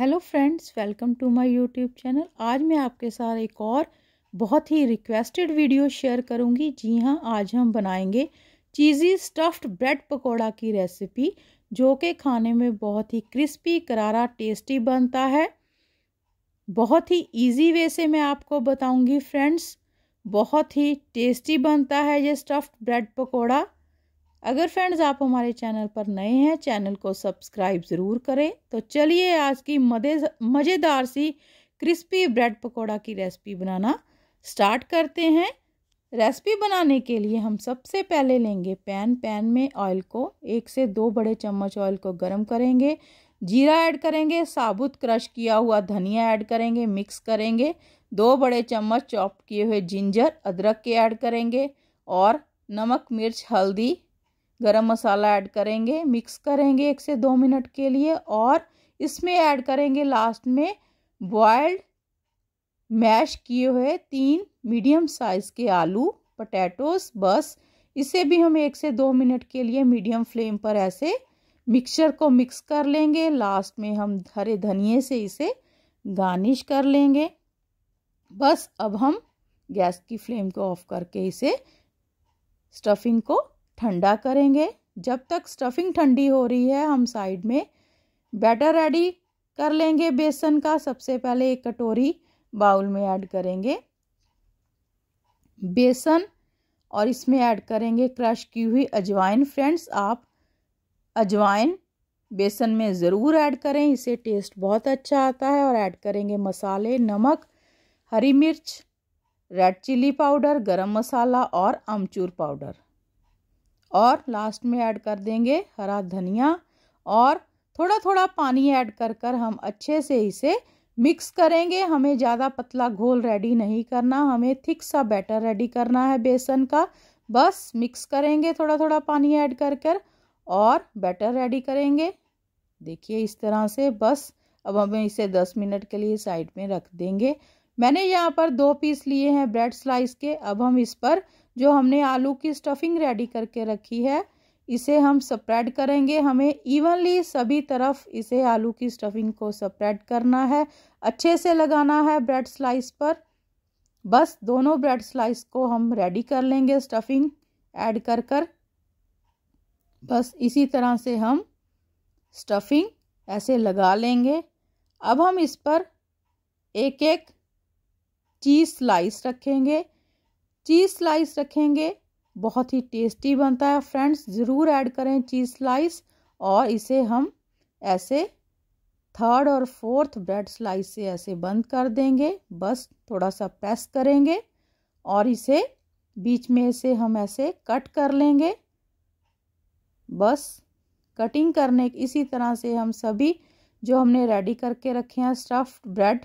hello friends welcome to my YouTube channel आज मैं आपके साथ एक और बहुत ही रिक्वेस्टेड वीडियो शेयर करूंगी जी हाँ आज हम बनाएंगे चीज़ी स्टफ्ड ब्रेड पकौड़ा की रेसिपी जो कि खाने में बहुत ही क्रिस्पी करारा टेस्टी बनता है बहुत ही इजी वे से मैं आपको बताऊंगी फ्रेंड्स बहुत ही टेस्टी बनता है ये स्टफ्ड ब्रेड पकौड़ा अगर फ्रेंड्स आप हमारे चैनल पर नए हैं चैनल को सब्सक्राइब ज़रूर करें तो चलिए आज की मदे मज़ेदार सी क्रिस्पी ब्रेड पकौड़ा की रेसिपी बनाना स्टार्ट करते हैं रेसिपी बनाने के लिए हम सबसे पहले लेंगे पैन पैन में ऑयल को एक से दो बड़े चम्मच ऑयल को गर्म करेंगे जीरा ऐड करेंगे साबुत क्रश किया हुआ धनिया ऐड करेंगे मिक्स करेंगे दो बड़े चम्मच चॉप किए हुए जिंजर अदरक के ऐड करेंगे और नमक मिर्च हल्दी गरम मसाला ऐड करेंगे मिक्स करेंगे एक से दो मिनट के लिए और इसमें ऐड करेंगे लास्ट में बॉयल्ड मैश किए हुए तीन मीडियम साइज़ के आलू पटैटोस बस इसे भी हम एक से दो मिनट के लिए मीडियम फ्लेम पर ऐसे मिक्सचर को मिक्स कर लेंगे लास्ट में हम हरे धनिए से इसे गार्निश कर लेंगे बस अब हम गैस की फ्लेम को ऑफ करके इसे स्टफिंग को ठंडा करेंगे जब तक स्टफिंग ठंडी हो रही है हम साइड में बैटर रेडी कर लेंगे बेसन का सबसे पहले एक कटोरी बाउल में ऐड करेंगे बेसन और इसमें ऐड करेंगे क्रश की हुई अजवाइन फ्रेंड्स आप अजवाइन बेसन में ज़रूर ऐड करें इसे टेस्ट बहुत अच्छा आता है और ऐड करेंगे मसाले नमक हरी मिर्च red chilli powder garam masala और अमचूर पाउडर और लास्ट में ऐड कर देंगे हरा धनिया और थोड़ा थोड़ा पानी ऐड कर कर हम अच्छे से इसे मिक्स करेंगे हमें ज़्यादा पतला घोल रेडी नहीं करना हमें थिक सा बैटर रेडी करना है बेसन का बस मिक्स करेंगे थोड़ा थोड़ा पानी ऐड कर कर और बैटर रेडी करेंगे देखिए इस तरह से बस अब हमें इसे 10 मिनट के लिए साइड में रख देंगे मैंने यहाँ पर दो पीस लिए हैं ब्रेड स्लाइस के अब हम इस पर जो हमने आलू की स्टफिंग रेडी करके रखी है इसे हम स्प्रेड करेंगे हमें इवनली सभी तरफ इसे आलू की स्टफिंग को स्प्रेड करना है अच्छे से लगाना है ब्रेड स्लाइस पर बस दोनों ब्रेड स्लाइस को हम रेडी कर लेंगे स्टफिंग ऐड कर कर बस इसी तरह से हम स्टफिंग ऐसे लगा लेंगे अब हम इस पर एक एक चीज़ स्लाइस रखेंगे चीज़ स्लाइस रखेंगे बहुत ही टेस्टी बनता है फ्रेंड्स ज़रूर ऐड करें चीज़ स्लाइस और इसे हम ऐसे थर्ड और फोर्थ ब्रेड स्लाइस से ऐसे बंद कर देंगे बस थोड़ा सा प्रेस करेंगे और इसे बीच में से हम ऐसे कट कर लेंगे बस कटिंग करने इसी तरह से हम सभी जो हमने रेडी करके रखे हैं स्टफ्ड ब्रेड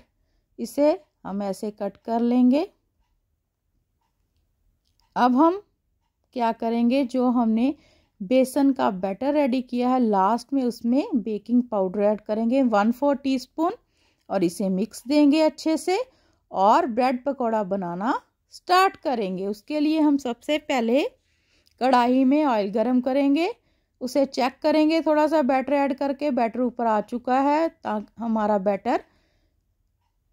इसे हम ऐसे कट कर लेंगे अब हम क्या करेंगे जो हमने बेसन का बैटर रेडी किया है लास्ट में उसमें बेकिंग पाउडर ऐड करेंगे वन फोर टीस्पून और इसे मिक्स देंगे अच्छे से और ब्रेड पकौड़ा बनाना स्टार्ट करेंगे उसके लिए हम सबसे पहले कढ़ाई में ऑयल गरम करेंगे उसे चेक करेंगे थोड़ा सा बैटर ऐड करके बैटर ऊपर आ चुका है ताकि हमारा बैटर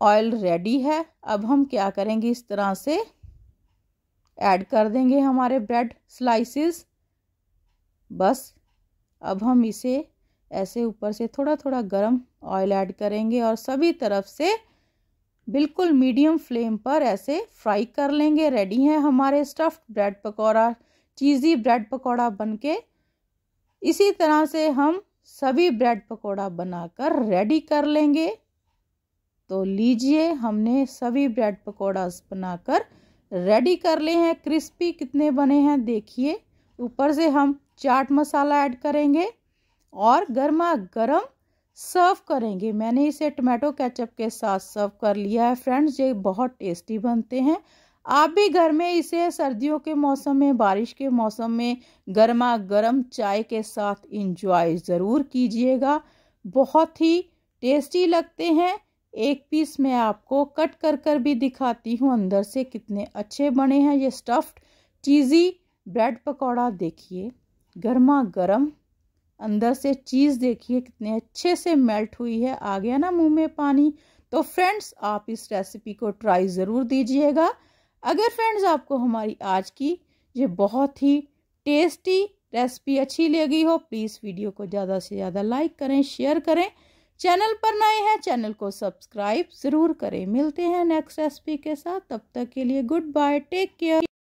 ऑयल रेडी है अब हम क्या करेंगे इस तरह से ऐड कर देंगे हमारे ब्रेड स्लाइसेस बस अब हम इसे ऐसे ऊपर से थोड़ा थोड़ा गरम ऑयल ऐड करेंगे और सभी तरफ से बिल्कुल मीडियम फ्लेम पर ऐसे फ्राई कर लेंगे रेडी हैं हमारे stuffed bread pakora cheesy bread pakora बनके इसी तरह से हम सभी ब्रेड पकौड़ा बनाकर रेडी कर लेंगे तो लीजिए हमने सभी ब्रेड पकौड़ास बनाकर रेडी कर ले हैं क्रिस्पी कितने बने हैं देखिए ऊपर से हम चाट मसाला ऐड करेंगे और गर्मा गर्म सर्व करेंगे मैंने इसे टमाटो केचप के साथ सर्व कर लिया है फ्रेंड्स ये बहुत टेस्टी बनते हैं आप भी घर में इसे सर्दियों के मौसम में बारिश के मौसम में गर्मा गर्म चाय के साथ इंजॉय ज़रूर कीजिएगा बहुत ही टेस्टी लगते हैं एक पीस मैं आपको कट कर कर भी दिखाती हूँ अंदर से कितने अच्छे बने हैं ये स्टफ्ड चीज़ी ब्रेड पकौड़ा देखिए गर्मा गर्म अंदर से चीज़ देखिए कितने अच्छे से मेल्ट हुई है आ गया ना मुंह में पानी तो फ्रेंड्स आप इस रेसिपी को ट्राई ज़रूर दीजिएगा अगर फ्रेंड्स आपको हमारी आज की ये बहुत ही टेस्टी रेसिपी अच्छी लगी हो प्लीज़ वीडियो को ज़्यादा से ज़्यादा लाइक करें शेयर करें चैनल पर नए हैं चैनल को सब्सक्राइब ज़रूर करें मिलते हैं नेक्स्ट रेसिपी के साथ तब तक के लिए गुड बाय टेक केयर